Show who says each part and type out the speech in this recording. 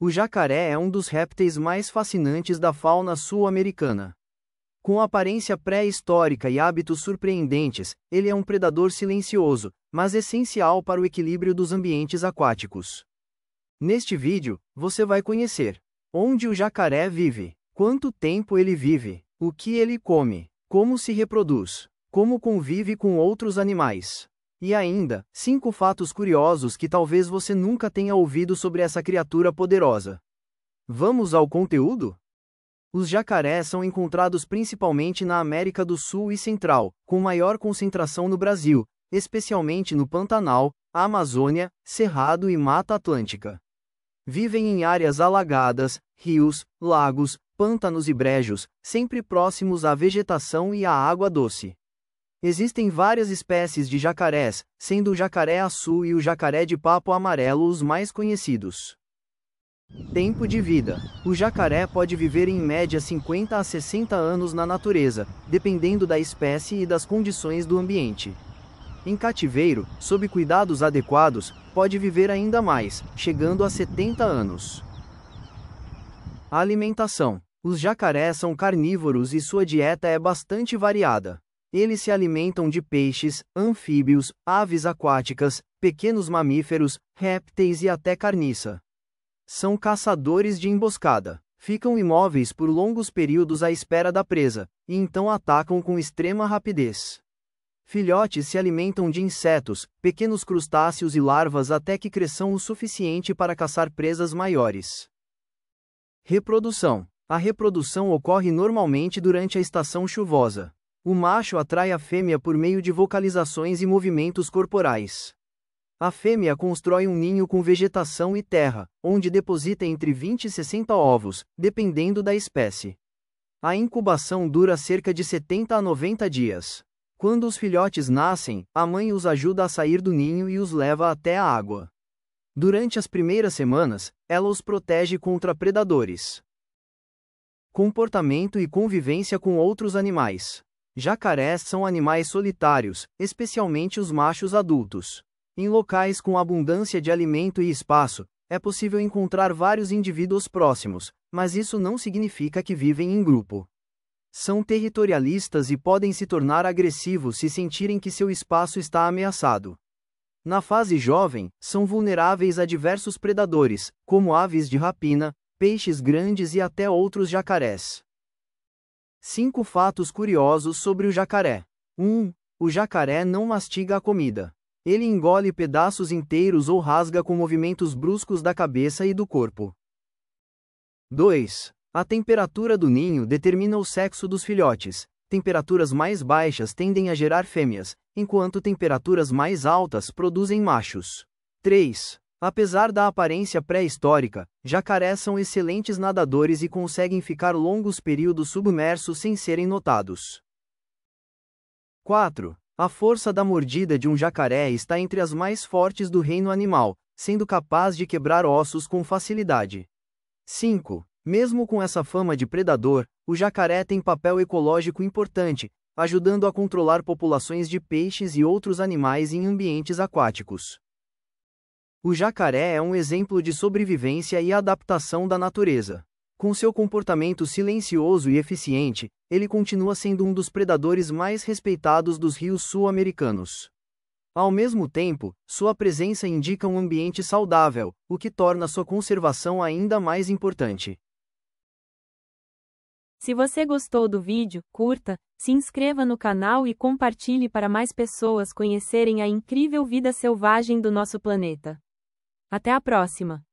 Speaker 1: O jacaré é um dos répteis mais fascinantes da fauna sul-americana. Com aparência pré-histórica e hábitos surpreendentes, ele é um predador silencioso, mas essencial para o equilíbrio dos ambientes aquáticos. Neste vídeo, você vai conhecer onde o jacaré vive, quanto tempo ele vive, o que ele come, como se reproduz, como convive com outros animais, e ainda, cinco fatos curiosos que talvez você nunca tenha ouvido sobre essa criatura poderosa. Vamos ao conteúdo? Os jacarés são encontrados principalmente na América do Sul e Central, com maior concentração no Brasil, especialmente no Pantanal, Amazônia, Cerrado e Mata Atlântica. Vivem em áreas alagadas, rios, lagos, pântanos e brejos, sempre próximos à vegetação e à água doce. Existem várias espécies de jacarés, sendo o jacaré açu e o jacaré de papo amarelo os mais conhecidos. Tempo de vida: O jacaré pode viver em média 50 a 60 anos na natureza, dependendo da espécie e das condições do ambiente. Em cativeiro, sob cuidados adequados, pode viver ainda mais, chegando a 70 anos. alimentação: Os jacarés são carnívoros e sua dieta é bastante variada. Eles se alimentam de peixes, anfíbios, aves aquáticas, pequenos mamíferos, répteis e até carniça. São caçadores de emboscada. Ficam imóveis por longos períodos à espera da presa, e então atacam com extrema rapidez. Filhotes se alimentam de insetos, pequenos crustáceos e larvas até que cresçam o suficiente para caçar presas maiores. Reprodução: A reprodução ocorre normalmente durante a estação chuvosa. O macho atrai a fêmea por meio de vocalizações e movimentos corporais. A fêmea constrói um ninho com vegetação e terra, onde deposita entre 20 e 60 ovos, dependendo da espécie. A incubação dura cerca de 70 a 90 dias. Quando os filhotes nascem, a mãe os ajuda a sair do ninho e os leva até a água. Durante as primeiras semanas, ela os protege contra predadores. Comportamento e convivência com outros animais. Jacarés são animais solitários, especialmente os machos adultos. Em locais com abundância de alimento e espaço, é possível encontrar vários indivíduos próximos, mas isso não significa que vivem em grupo. São territorialistas e podem se tornar agressivos se sentirem que seu espaço está ameaçado. Na fase jovem, são vulneráveis a diversos predadores, como aves de rapina, peixes grandes e até outros jacarés. Cinco fatos curiosos sobre o jacaré. 1. o jacaré não mastiga a comida. Ele engole pedaços inteiros ou rasga com movimentos bruscos da cabeça e do corpo. 2. A temperatura do ninho determina o sexo dos filhotes. Temperaturas mais baixas tendem a gerar fêmeas, enquanto temperaturas mais altas produzem machos. 3. Apesar da aparência pré-histórica, jacarés são excelentes nadadores e conseguem ficar longos períodos submersos sem serem notados. 4. A força da mordida de um jacaré está entre as mais fortes do reino animal, sendo capaz de quebrar ossos com facilidade. 5. Mesmo com essa fama de predador, o jacaré tem papel ecológico importante, ajudando a controlar populações de peixes e outros animais em ambientes aquáticos. O jacaré é um exemplo de sobrevivência e adaptação da natureza. Com seu comportamento silencioso e eficiente, ele continua sendo um dos predadores mais respeitados dos rios sul-americanos. Ao mesmo tempo, sua presença indica um ambiente saudável, o que torna sua conservação ainda mais importante. Se você gostou do vídeo, curta, se inscreva no canal e compartilhe para mais pessoas conhecerem a incrível vida selvagem do nosso planeta. Até a próxima!